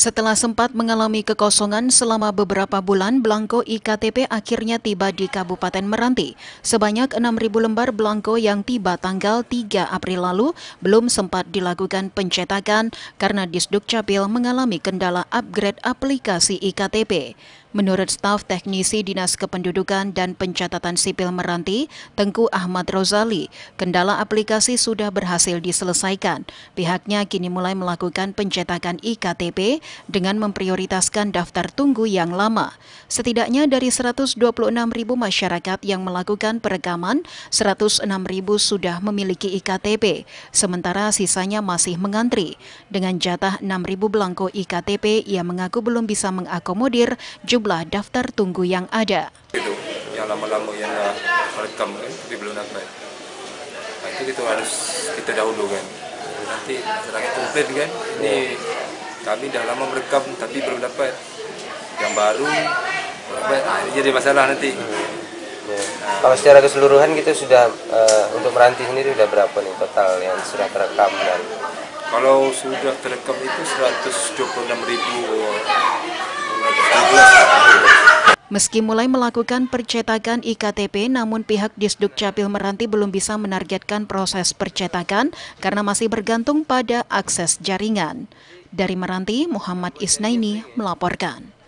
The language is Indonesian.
Setelah sempat mengalami kekosongan selama beberapa bulan, belangko IKTP akhirnya tiba di Kabupaten Meranti. Sebanyak 6.000 lembar belangko yang tiba tanggal 3 April lalu belum sempat dilakukan pencetakan karena Disduk Capil mengalami kendala upgrade aplikasi IKTP. Menurut staf teknisi Dinas Kependudukan dan Pencatatan Sipil Meranti, Tengku Ahmad Rozali, kendala aplikasi sudah berhasil diselesaikan. Pihaknya kini mulai melakukan pencetakan IKTP dengan memprioritaskan daftar tunggu yang lama. Setidaknya dari 126 ribu masyarakat yang melakukan perekaman, 106 ribu sudah memiliki IKTP, sementara sisanya masih mengantri. Dengan jatah 6 ribu belangko IKTP, ia mengaku belum bisa mengakomodir jumlah jumlah daftar tunggu yang ada. yang lama-lama yang rekam kan, tapi belum dapat. Nah, itu kita harus kita dahulukan. Nanti sedang komplain kan, ini kami dah lama merekam tapi belum dapat. Yang baru dapat, nah, ini jadi masalah nanti. Ya. Kalau secara keseluruhan kita sudah uh, untuk meranti sendiri sudah berapa nih total yang sudah terekam dan kalau sudah terekam itu 126 ribu Meski mulai melakukan percetakan IKTP, namun pihak Disduk Capil Meranti belum bisa menargetkan proses percetakan karena masih bergantung pada akses jaringan. Dari Meranti, Muhammad Isnaini melaporkan.